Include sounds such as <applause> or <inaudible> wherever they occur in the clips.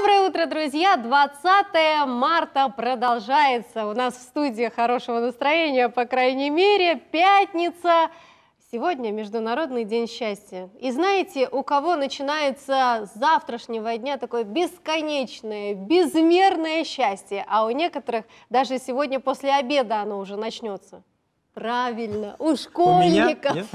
Доброе утро, друзья! 20 марта продолжается. У нас в студии хорошего настроения, по крайней мере, пятница. Сегодня Международный день счастья. И знаете, у кого начинается с завтрашнего дня такое бесконечное, безмерное счастье, а у некоторых даже сегодня после обеда оно уже начнется. Правильно, у школьников,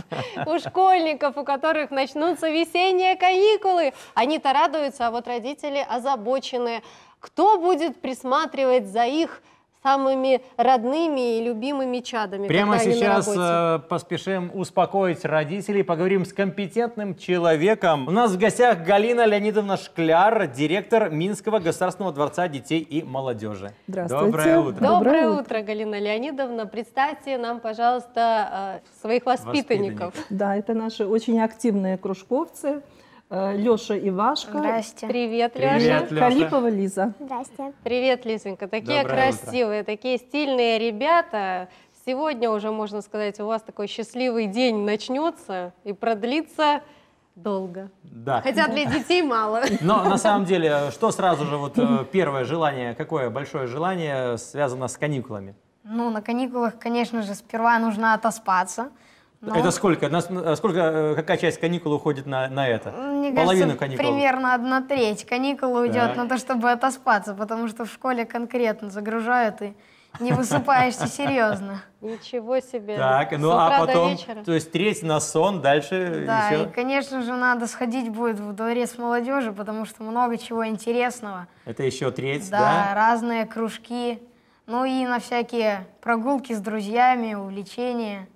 у, <laughs> у школьников, у которых начнутся весенние каникулы. Они-то радуются, а вот родители озабочены. Кто будет присматривать за их самыми родными и любимыми чадами. Прямо сейчас э, поспешим успокоить родителей, поговорим с компетентным человеком. У нас в гостях Галина Леонидовна Шкляр, директор Минского государственного дворца детей и молодежи. Здравствуйте. Доброе утро. Доброе, Доброе утро, утро, Галина Леонидовна. Представьте нам, пожалуйста, э, своих воспитанников. воспитанников. Да, это наши очень активные кружковцы. Э, Леша Ивашка. Здрасте. Привет, Леша. Привет, Леша. Калипова Лиза. Здрасте. Привет, Лизонька. Такие Доброе красивые, утро. такие стильные ребята. Сегодня уже, можно сказать, у вас такой счастливый день начнется и продлится долго. Да. Хотя для детей мало. Но на самом деле, что сразу же, вот э, первое желание, какое большое желание связано с каникулами? Ну, на каникулах, конечно же, сперва нужно отоспаться. Но... Ну, это сколько? На, сколько? Э, какая часть каникул уходит на, на это? Мне Половину кажется, каникул? примерно одна треть каникул уйдет да. на то, чтобы отоспаться, потому что в школе конкретно загружают и не высыпаешься серьезно. Ничего себе. Так, ну а потом, то есть треть на сон, дальше Да, и, конечно же, надо сходить будет в дворец молодежи, потому что много чего интересного. Это еще треть, да? Да, разные кружки, ну и на всякие прогулки с друзьями, увлечения.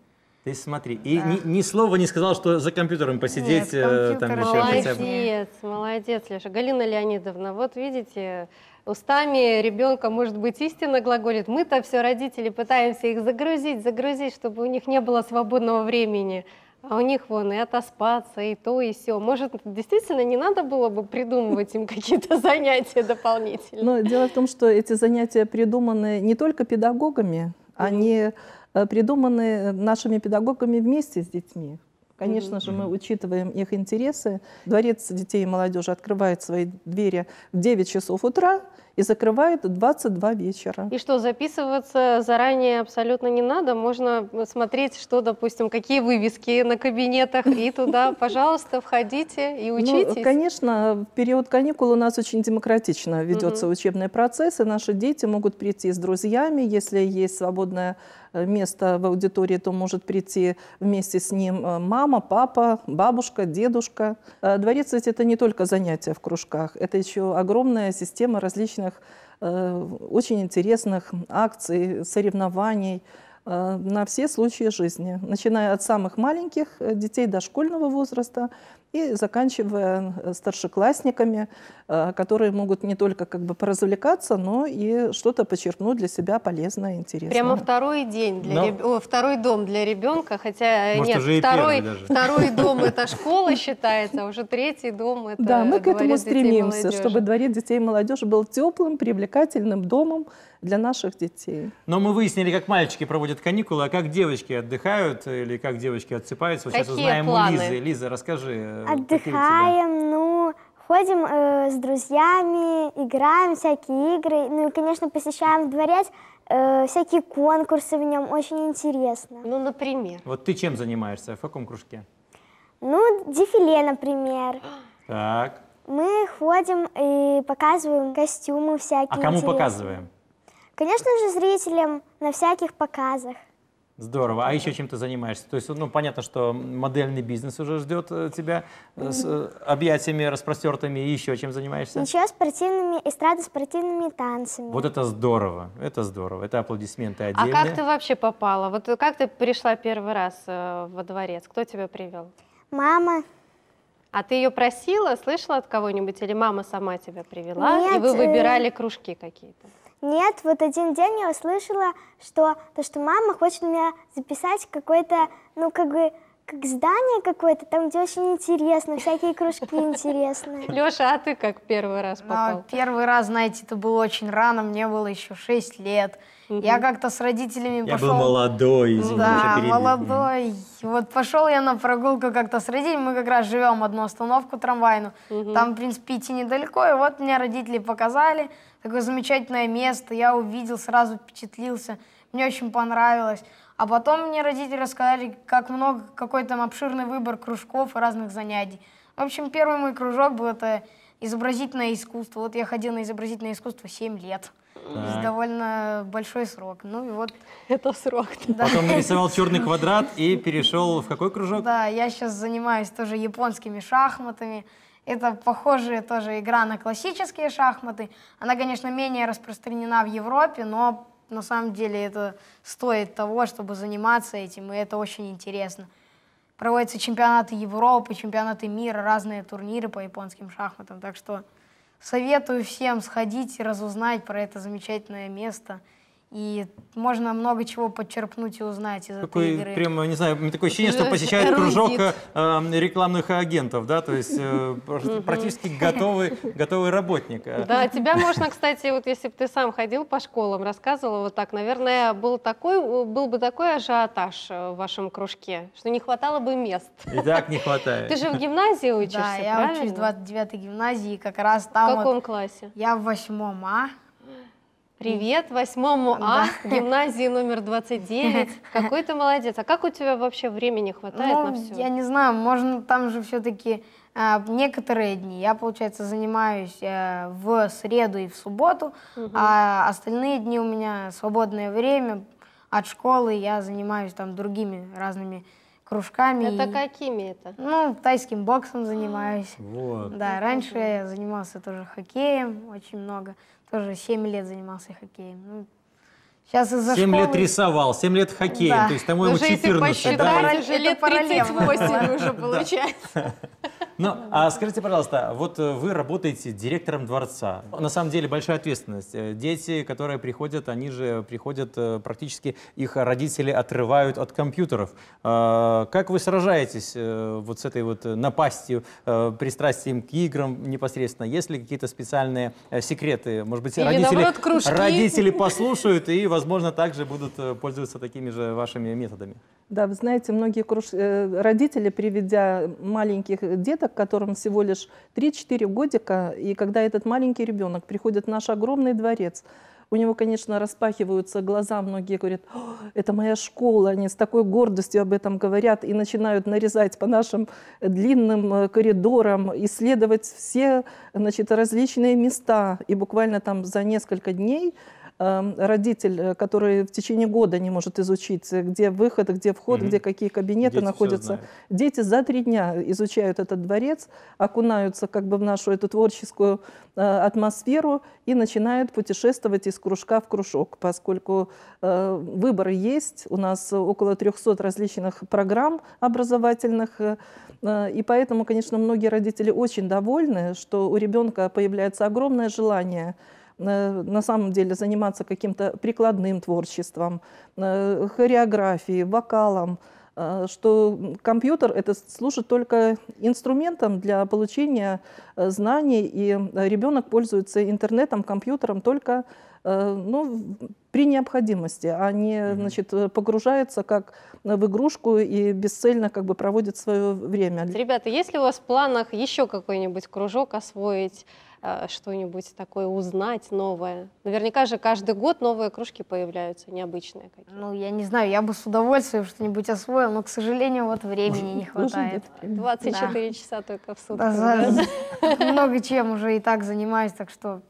Ты смотри, да. и ни, ни слова не сказал, что за компьютером посидеть Нет, э, там еще молодец, хотя бы. Молодец, молодец, Леша. Галина Леонидовна, вот видите, устами ребенка, может быть, истина глаголит. Мы-то все, родители, пытаемся их загрузить, загрузить, чтобы у них не было свободного времени. А у них вон и отоспаться, и то, и все. Может, действительно не надо было бы придумывать им какие-то <laughs> занятия дополнительные? Но дело в том, что эти занятия придуманы не только педагогами, они Э, придуманы э, нашими педагогами вместе с детьми. Конечно же, мы учитываем их интересы. Дворец детей и молодежи открывает свои двери в 9 часов утра, и закрывает 22 вечера. И что, записываться заранее абсолютно не надо? Можно смотреть, что, допустим, какие вывески на кабинетах, и туда, <laughs> пожалуйста, входите и ну, учитесь? Ну, конечно, в период каникул у нас очень демократично ведется угу. учебный процесс, и наши дети могут прийти с друзьями, если есть свободное э, место в аудитории, то может прийти вместе с ним э, мама, папа, бабушка, дедушка. Э, дворец, ведь это не только занятия в кружках, это еще огромная система различных разных э, очень интересных акций, соревнований э, на все случаи жизни, начиная от самых маленьких э, детей до школьного возраста и заканчивая э, старшеклассниками, э, которые могут не только как бы поразвлекаться, но и что-то подчеркнуть для себя полезное, интересное. Прямо второй день, для но... Ну. реб... О, второй дом для ребенка, хотя э, Может, нет, второй, второй <laughs> дом это школа считается, а уже третий дом это Да, мы к этому стремимся, чтобы дворец детей и молодежи был теплым, привлекательным домом, для наших детей. Но мы выяснили, как мальчики проводят каникулы, а как девочки отдыхают или как девочки отсыпаются. Какие Сейчас узнаем планы? у Лизы. Лиза, расскажи. Э, Отдыхаем, ну, ходим э, с друзьями, играем всякие игры, ну и, конечно, посещаем дворец, э, всякие конкурсы в нем, очень интересно. Ну, например? Вот ты чем занимаешься, в каком кружке? Ну, дефиле, например. Так. Мы ходим и показываем костюмы всякие. А кому интересные. показываем? Конечно же, зрителям на всяких показах. Здорово. А еще чем ты занимаешься? То есть, ну, понятно, что модельный бизнес уже ждет э, тебя э, с э, объятиями распростертыми. И еще чем занимаешься? Еще спортивными, эстрадо спортивными танцами. Вот это здорово. Это здорово. Это аплодисменты отдельные. А как ты вообще попала? Вот как ты пришла первый раз во дворец? Кто тебя привел? Мама. А ты ее просила, слышала от кого-нибудь? Или мама сама тебя привела? Нет, и вы выбирали кружки какие-то? Нет, вот один день я услышала, что то, что мама хочет меня записать какой-то, ну, как бы, как здание какое-то, там, где очень интересно, всякие кружки интересные. Леша, а ты как первый раз ну, попал? Ну, первый раз, знаете, это было очень рано, мне было еще 6 лет. Угу. Я как-то с родителями я пошел... Я был молодой, извините. Да, молодой. Вот пошел я на прогулку как-то с родителями, мы как раз живем одну остановку трамвайную. Угу. Там, в принципе, идти недалеко, и вот мне родители показали такое замечательное место. Я увидел, сразу впечатлился, мне очень понравилось. А потом мне родители рассказали, как много, какой там обширный выбор кружков и разных занятий. В общем, первый мой кружок был это изобразительное искусство. Вот я ходил на изобразительное искусство 7 лет. Так. Довольно большой срок. Ну и вот... Это срок. Да. Потом нарисовал черный квадрат и перешел в какой кружок? Да, я сейчас занимаюсь тоже японскими шахматами. Это похожая тоже игра на классические шахматы. Она, конечно, менее распространена в Европе, но на самом деле это стоит того, чтобы заниматься этим, и это очень интересно. Проводятся чемпионаты Европы, чемпионаты мира, разные турниры по японским шахматам, так что советую всем сходить и разузнать про это замечательное место – и можно много чего подчерпнуть и узнать из Такой, этой игры. Прямо, не знаю, такое ощущение, что <laughs> посещает кружок э, эм, рекламных агентов, да, то есть э, практически готовый, готовый работник. Э. Да, тебя можно, кстати, вот если бы ты сам ходил по школам, рассказывал вот так, наверное, был, такой, был бы такой ажиотаж э, в вашем кружке, что не хватало бы мест. И так не хватает. Ты же в гимназии учишься, Да, я правильно? учусь в 29-й гимназии, как раз там... В каком вот, классе? Я в восьмом, а? Привет, 8 А, да. <laughs> гимназии номер 29. <laughs> Какой ты молодец. А как у тебя вообще времени хватает ну, на все? Я не знаю, можно там же все-таки а, некоторые дни. Я, получается, занимаюсь а, в среду и в субботу, угу. а остальные дни у меня свободное время от школы. Я занимаюсь там другими разными кружками. Это и... какими это? Ну, тайским боксом занимаюсь. <gasps> Вот. Да, раньше я занимался тоже хоккеем очень много тоже 7 лет занимался хоккеем. Ну, сейчас из-за 7 школы... лет рисовал, 7 лет хоккеем, да. то есть тому ему 14, Уже если посчитать, да? лет 38 уже <laughs> получается. Ну, а скажите, пожалуйста, вот э, вы работаете директором дворца. На самом деле большая ответственность. Э, дети, которые приходят, они же приходят э, практически, их родители отрывают от компьютеров. Как вы сражаетесь вот с этой вот напастью, пристрастием к играм непосредственно? Есть ли какие-то специальные секреты? Может быть, Или родители, наоборот, родители послушают и, возможно, также будут пользоваться такими же вашими методами? Да, вы знаете, многие круж... Э, родители, приведя маленьких деток, которым всего лишь 3-4 годика, и когда этот маленький ребенок приходит в наш огромный дворец, у него, конечно, распахиваются глаза, многие говорят, это моя школа, они с такой гордостью об этом говорят и начинают нарезать по нашим длинным э, коридорам, исследовать все значит, различные места. И буквально там за несколько дней Эм, родитель, э, который в течение года не может изучить, э, где выход, где вход, угу. где какие кабинеты Дети находятся. Дети за три дня изучают этот дворец, окунаются как бы в нашу эту творческую э, атмосферу и начинают путешествовать из кружка в кружок, поскольку выбор есть, у нас около 300 различных программ образовательных, и поэтому, конечно, многие родители очень довольны, что у ребенка появляется огромное желание – Э, на самом деле заниматься каким-то прикладным творчеством, э, хореографией, вокалом, э, что компьютер это служит только инструментом для получения знаний, и ребенок пользуется интернетом, компьютером только ну, при необходимости, а не значит, погружается как в игрушку и бесцельно как бы проводит свое время. Ребята, есть ли у вас в планах еще какой-нибудь кружок освоить? Э, что-нибудь такое узнать новое? Наверняка же каждый год новые кружки появляются, необычные какие-то. Ну, я не знаю, я бы с удовольствием что-нибудь освоила, но, к сожалению, вот времени не <laughs> хватает. 24 да. часа только в сутки. <laughs> Много чем уже и так занимаюсь, так что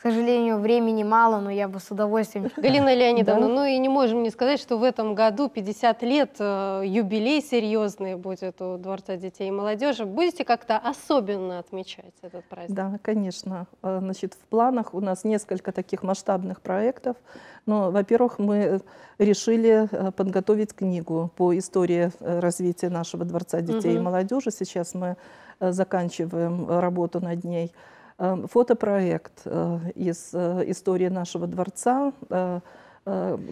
к сожалению, времени мало, но я бы с удовольствием... <laughs> Галина Леонидовна, да? ну и не можем не сказать, что в этом году 50 лет, э, юбилей серьезный будет у Дворца детей и молодежи. Будете как-то особенно отмечать этот праздник? Да, конечно. Э, значит, в планах у нас несколько таких масштабных проектов. Но, во-первых, мы решили э, подготовить книгу по истории развития нашего Дворца детей угу. и молодежи. Сейчас мы заканчиваем работу над ней. Эм, фотопроект э, из э, истории нашего дворца, э,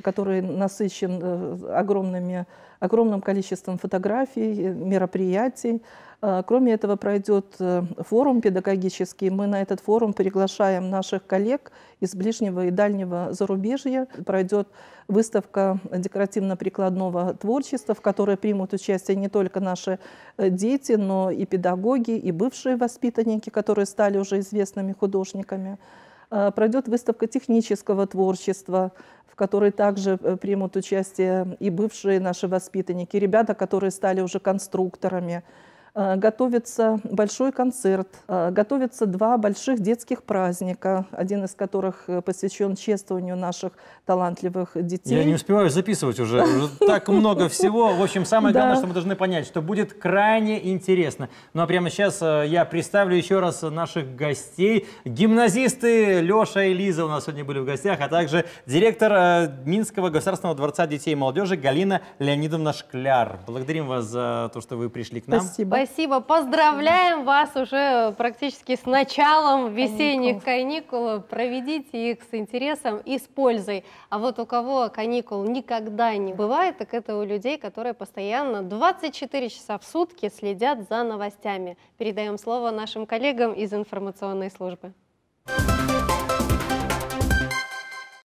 который насыщен огромными, огромным количеством фотографий, мероприятий, а, кроме этого, пройдет э, форум педагогический. Мы на этот форум приглашаем наших коллег из ближнего и дальнего зарубежья. Пройдет выставка декоративно-прикладного творчества, в которой примут участие не только наши э, дети, но и педагоги, и бывшие воспитанники, которые стали уже известными художниками. А, пройдет выставка технического творчества, в которой также э, примут участие и бывшие наши воспитанники, ребята, которые стали уже конструкторами. Э, готовится большой концерт, э, готовятся два больших детских праздника, один из которых э, посвящен чествованию наших талантливых детей. Я не успеваю записывать уже, уже так много всего. В общем, самое главное, что мы должны понять, что будет крайне интересно. Ну а прямо сейчас я представлю еще раз наших гостей. Гимназисты Леша и Лиза у нас сегодня были в гостях, а также директор Минского государственного дворца детей и молодежи Галина Леонидовна Шкляр. Благодарим вас за то, что вы пришли к нам. Спасибо. Спасибо. Поздравляем вас уже практически с началом весенних каникул. каникул. Проведите их с интересом и с пользой. А вот у кого каникул никогда не бывает, так это у людей, которые постоянно 24 часа в сутки следят за новостями. Передаем слово нашим коллегам из информационной службы. Thank you.